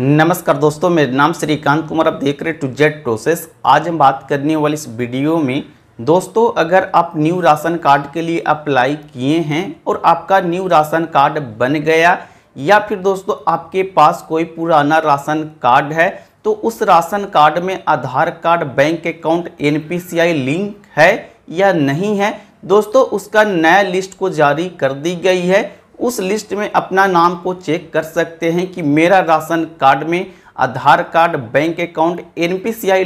नमस्कार दोस्तों मेरा नाम श्रीकांत कुमार आप देख रहे टू जेड प्रोसेस आज हम बात करने वाले इस वीडियो में दोस्तों अगर आप न्यू राशन कार्ड के लिए अप्लाई किए हैं और आपका न्यू राशन कार्ड बन गया या फिर दोस्तों आपके पास कोई पुराना राशन कार्ड है तो उस राशन कार्ड में आधार कार्ड बैंक अकाउंट एन लिंक है या नहीं है दोस्तों उसका नया लिस्ट को जारी कर दी गई है उस लिस्ट में अपना नाम को चेक कर सकते हैं कि मेरा राशन कार्ड में आधार कार्ड बैंक अकाउंट एन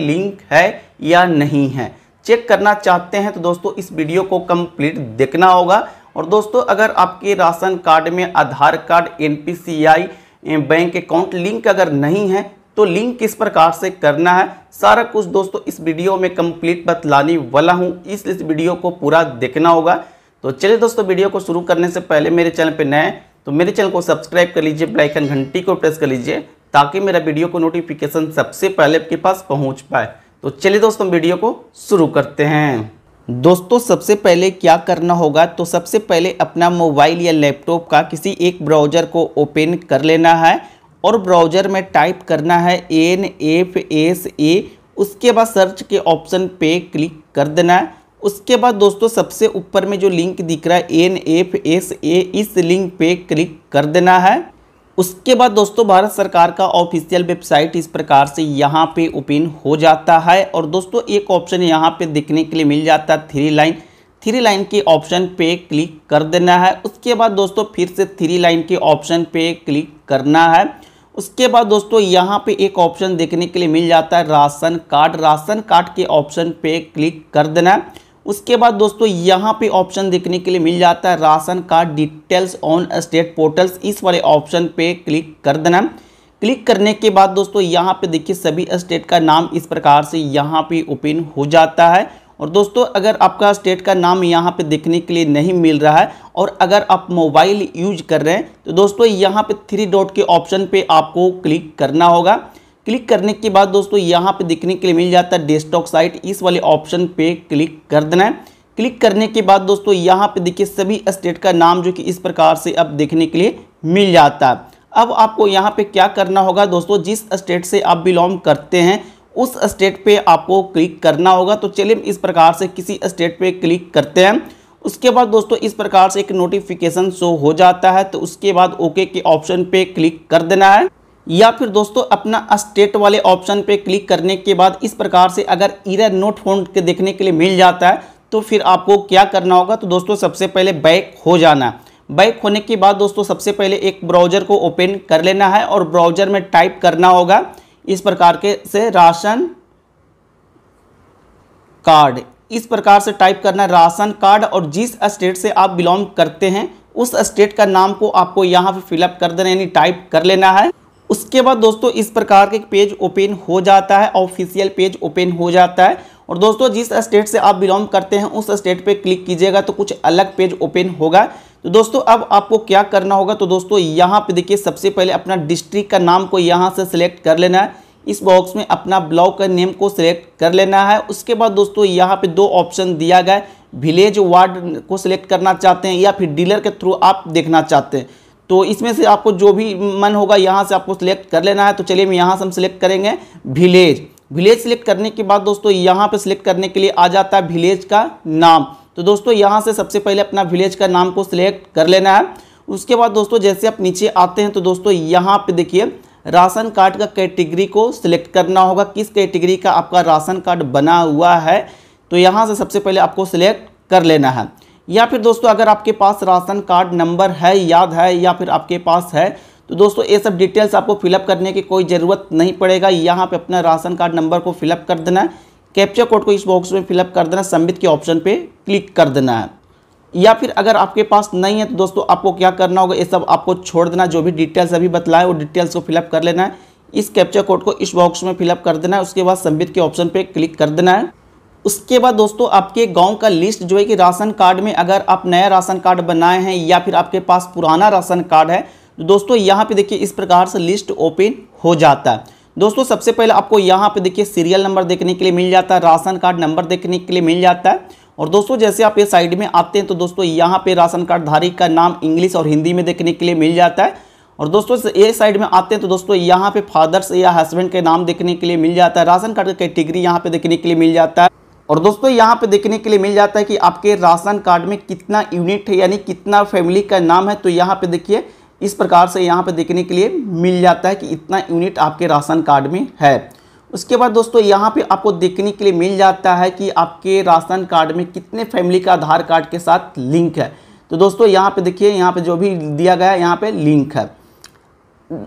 लिंक है या नहीं है चेक करना चाहते हैं तो दोस्तों इस वीडियो को कंप्लीट देखना होगा और दोस्तों अगर आपके राशन कार्ड में आधार कार्ड एन बैंक अकाउंट लिंक अगर नहीं है तो लिंक किस प्रकार से करना है सारा कुछ दोस्तों इस वीडियो में कंप्लीट बतलाने वाला हूँ इस, इस वीडियो को पूरा देखना होगा तो चलिए दोस्तों वीडियो को शुरू करने से पहले मेरे चैनल पर नए तो मेरे चैनल को सब्सक्राइब कर लीजिए ब्लाइकन घंटी को प्रेस कर लीजिए ताकि मेरा वीडियो को नोटिफिकेशन सबसे पहले आपके पास पहुँच पाए तो चलिए दोस्तों वीडियो को शुरू करते हैं दोस्तों सबसे पहले क्या करना होगा तो सबसे पहले अपना मोबाइल या लैपटॉप का किसी एक ब्राउज़र को ओपन कर लेना है और ब्राउज़र में टाइप करना है एन एफ एस ए उसके बाद सर्च के ऑप्शन पे क्लिक कर देना है उसके बाद दोस्तों सबसे ऊपर में जो लिंक दिख रहा है एन एफ एस ए इस लिंक पे क्लिक कर देना है उसके बाद दोस्तों भारत सरकार का ऑफिशियल वेबसाइट इस प्रकार से यहाँ पे ओपन हो जाता है और दोस्तों एक ऑप्शन यहाँ पे देखने के लिए मिल जाता है थ्री लाइन थ्री लाइन के ऑप्शन पे क्लिक कर देना है उसके बाद दोस्तों फिर से थ्री लाइन के ऑप्शन पे क्लिक करना है उसके बाद दोस्तों यहाँ पे एक ऑप्शन देखने के लिए मिल जाता है राशन कार्ड राशन कार्ड के ऑप्शन पे क्लिक कर देना है उसके बाद दोस्तों यहाँ पे ऑप्शन देखने के लिए मिल जाता है ration card details on state portals इस वाले ऑप्शन पे क्लिक कर देना क्लिक करने के बाद दोस्तों यहाँ पे देखिए सभी स्टेट का नाम इस प्रकार से यहाँ पे ओपन हो जाता है और दोस्तों अगर आपका स्टेट का नाम यहाँ पे देखने के लिए नहीं मिल रहा है और अगर आप मोबाइल यूज कर रहे हैं तो दोस्तों यहाँ पे थ्री डॉट के ऑप्शन पे आपको क्लिक करना होगा क्लिक करने के बाद दोस्तों यहाँ पे देखने के लिए मिल जाता है डेस्कटॉप साइट इस वाले ऑप्शन पे क्लिक कर देना है क्लिक करने के बाद दोस्तों यहाँ पे देखिए सभी स्टेट का नाम जो कि इस प्रकार से अब देखने के लिए मिल जाता है अब आपको यहाँ पे क्या करना होगा दोस्तों जिस स्टेट से आप बिलोंग करते हैं उस स्टेट पर आपको क्लिक करना होगा तो चलिए इस प्रकार से किसी स्टेट पर क्लिक करते हैं उसके बाद दोस्तों इस प्रकार से एक नोटिफिकेशन शो हो जाता है तो उसके बाद ओके के ऑप्शन पे क्लिक कर देना है या फिर दोस्तों अपना स्टेट वाले ऑप्शन पे क्लिक करने के बाद इस प्रकार से अगर इरर नोट फोन के देखने के लिए मिल जाता है तो फिर आपको क्या करना होगा तो दोस्तों सबसे पहले बैक हो जाना बैक होने के बाद दोस्तों सबसे पहले एक ब्राउज़र को ओपन कर लेना है और ब्राउज़र में टाइप करना होगा इस प्रकार के से राशन कार्ड इस प्रकार से टाइप करना है राशन कार्ड और जिस स्टेट से आप बिलोंग करते हैं उस स्टेट का नाम को आपको यहाँ पे फिलअप कर देना यानी टाइप कर लेना है उसके बाद दोस्तों इस प्रकार का एक पेज ओपन हो जाता है ऑफिशियल पेज ओपन हो जाता है और दोस्तों जिस स्टेट से आप बिलोंग करते हैं उस स्टेट पे क्लिक कीजिएगा तो कुछ अलग पेज ओपन होगा तो दोस्तों अब आपको क्या करना होगा तो दोस्तों यहाँ पे देखिए सबसे पहले अपना डिस्ट्रिक्ट का नाम को यहाँ से सिलेक्ट कर लेना है इस बॉक्स में अपना ब्लॉक का नेम को सिलेक्ट कर लेना है उसके बाद दोस्तों यहाँ पे दो ऑप्शन दिया गया विलेज वार्ड को सिलेक्ट करना चाहते हैं या फिर डीलर के थ्रू आप देखना चाहते हैं तो इसमें से आपको जो भी मन होगा यहाँ से आपको सिलेक्ट कर लेना है तो चलिए हम यहाँ से हम सिलेक्ट करेंगे विलेज विलेज सिलेक्ट करने के बाद दोस्तों यहाँ पे सिलेक्ट करने के लिए आ जाता है विलेज का नाम तो दोस्तों यहाँ से सबसे पहले अपना विलेज का नाम को सिलेक्ट कर लेना है उसके बाद दोस्तों जैसे आप नीचे आते हैं तो दोस्तों यहाँ पर देखिए राशन कार्ड का कैटेगरी को सिलेक्ट करना होगा किस कैटेगरी का आपका राशन कार्ड बना हुआ है तो यहाँ से सबसे पहले आपको सिलेक्ट कर लेना है या फिर दोस्तों अगर आपके पास राशन कार्ड नंबर है याद है या फिर आपके पास है तो दोस्तों ये सब डिटेल्स आपको फिलअप करने की कोई ज़रूरत नहीं पड़ेगा यहाँ पे अपना राशन कार्ड नंबर को फिलअप कर देना है कैप्चर कोड को इस बॉक्स में फिलअप कर देना संबित के ऑप्शन पे क्लिक कर देना है या फिर अगर आपके पास नहीं है तो दोस्तों आपको क्या करना होगा ये सब आपको छोड़ देना जो भी डिटेल्स अभी बतलाए वो डिटेल्स को फिलअप कर लेना है इस कैप्चर कोड को इस बॉक्स में फिलअप कर देना है उसके बाद संबित के ऑप्शन पर क्लिक कर देना है उसके बाद दोस्तों आपके गांव का लिस्ट जो है कि राशन कार्ड में अगर आप नया राशन कार्ड बनाए हैं या फिर आपके पास पुराना राशन कार्ड है तो दोस्तों यहाँ पे देखिए इस प्रकार से लिस्ट ओपन हो जाता है दोस्तों सबसे पहले आपको यहाँ पे देखिए सीरियल नंबर देखने के लिए मिल जाता है राशन कार्ड नंबर देखने के लिए मिल जाता है और दोस्तों जैसे आप ये साइड में आते हैं तो दोस्तों यहाँ पे राशन कार्डधारी का नाम इंग्लिश और हिंदी में देखने के लिए मिल जाता है और दोस्तों ये साइड में आते हैं तो दोस्तों यहाँ पे फादर्स या हस्बैंड के नाम देखने के लिए मिल जाता है राशन कार्ड का कैटेगरी यहाँ पे देखने के लिए मिल जाता है और दोस्तों यहाँ पे देखने के लिए मिल जाता है कि आपके राशन कार्ड में कितना यूनिट है यानी कितना फैमिली का नाम है तो यहाँ पे देखिए इस प्रकार से यहाँ पे देखने के लिए मिल जाता है कि इतना यूनिट आपके राशन कार्ड में है उसके बाद दोस्तों यहाँ पे आपको देखने के लिए मिल जाता है कि आपके राशन कार्ड में कितने फैमिली का आधार कार्ड के साथ लिंक है तो दोस्तों यहाँ पे देखिए यहाँ पे जो भी दिया गया है यहाँ पे लिंक है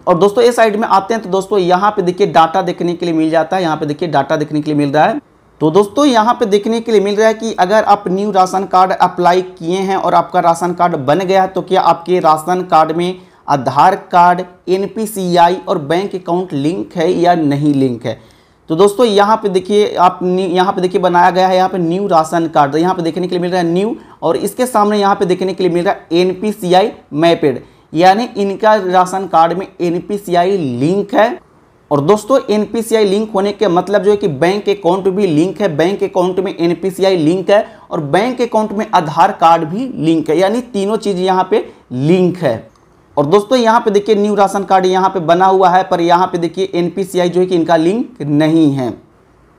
और दोस्तों इस साइड में आते हैं तो दोस्तों यहाँ पे देखिए डाटा देखने के लिए मिल जाता है यहाँ पे देखिए डाटा देखने के लिए मिल रहा है तो दोस्तों यहाँ पे देखने के लिए मिल रहा है कि अगर आप न्यू राशन कार्ड अप्लाई किए हैं और आपका राशन कार्ड बन गया तो क्या आपके राशन कार्ड में आधार कार्ड एन और बैंक अकाउंट लिंक है या नहीं लिंक है तो दोस्तों यहाँ पे देखिए आप यहाँ पे देखिए बनाया गया है यहाँ पे न्यू राशन कार्ड तो यहाँ पे देखने के लिए मिल रहा है न्यू और इसके सामने यहाँ पे देखने के लिए मिल रहा है एन पी मैपेड यानी इनका राशन कार्ड में एन लिंक है और दोस्तों एनपीसीआई लिंक होने के मतलब जो है कि बैंक अकाउंट भी लिंक है बैंक अकाउंट में एनपीसीआई लिंक है और बैंक अकाउंट में आधार कार्ड भी लिंक है यानी तीनों चीज़ यहाँ पे लिंक है और दोस्तों यहाँ पे देखिए न्यू राशन कार्ड यहाँ पे बना हुआ है पर यहाँ पे देखिए एनपीसीआई जो है कि इनका लिंक नहीं है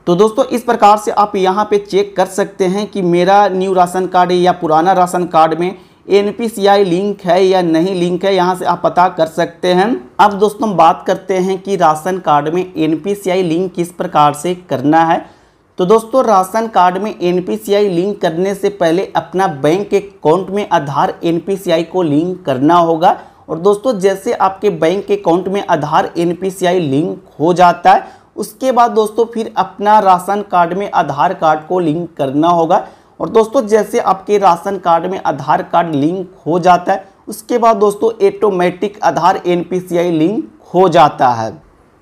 तो दोस्तों इस प्रकार से आप यहाँ पे चेक कर सकते हैं कि मेरा न्यू राशन कार्ड या पुराना राशन कार्ड में एन लिंक है या नहीं लिंक है यहाँ से आप पता कर सकते हैं अब दोस्तों बात करते हैं कि राशन कार्ड में एन लिंक किस प्रकार से करना है तो दोस्तों राशन कार्ड में एन लिंक करने से पहले अपना बैंक अकाउंट में आधार एन को लिंक करना होगा और दोस्तों जैसे आपके बैंक अकाउंट में आधार एन लिंक हो जाता है उसके बाद दोस्तों फिर अपना राशन कार्ड में आधार कार्ड को लिंक करना होगा और दोस्तों जैसे आपके राशन कार्ड में आधार कार्ड लिंक हो जाता है उसके बाद दोस्तों ऑटोमेटिक आधार एनपीसीआई लिंक हो जाता है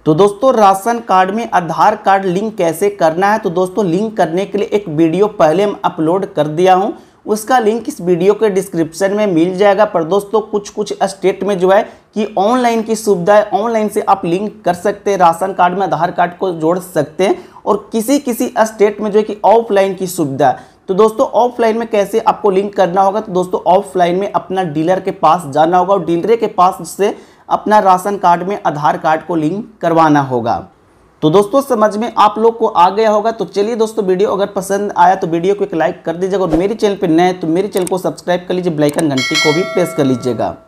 तो दोस्तों राशन कार्ड में आधार कार्ड लिंक कैसे करना है तो दोस्तों लिंक करने के लिए एक वीडियो पहले मैं अपलोड कर दिया हूँ उसका लिंक इस वीडियो के डिस्क्रिप्शन में मिल जाएगा पर दोस्तों कुछ कुछ स्टेट में जो है कि ऑनलाइन की सुविधा है ऑनलाइन से आप लिंक कर सकते हैं राशन कार्ड में आधार कार्ड को जोड़ सकते हैं और किसी किसी स्टेट में जो है कि ऑफलाइन की सुविधा है तो दोस्तों ऑफलाइन में कैसे आपको लिंक करना होगा तो दोस्तों ऑफलाइन में अपना डीलर के पास जाना होगा और डीलर के पास से अपना राशन कार्ड में आधार कार्ड को लिंक करवाना होगा तो दोस्तों समझ में आप लोग को आ गया होगा तो चलिए दोस्तों वीडियो अगर पसंद आया तो वीडियो को एक लाइक कर दीजिएगा और मेरे चैनल पर नए तो मेरे चैनल को सब्सक्राइब कर लीजिए एंड घंटी को भी प्रेस कर लीजिएगा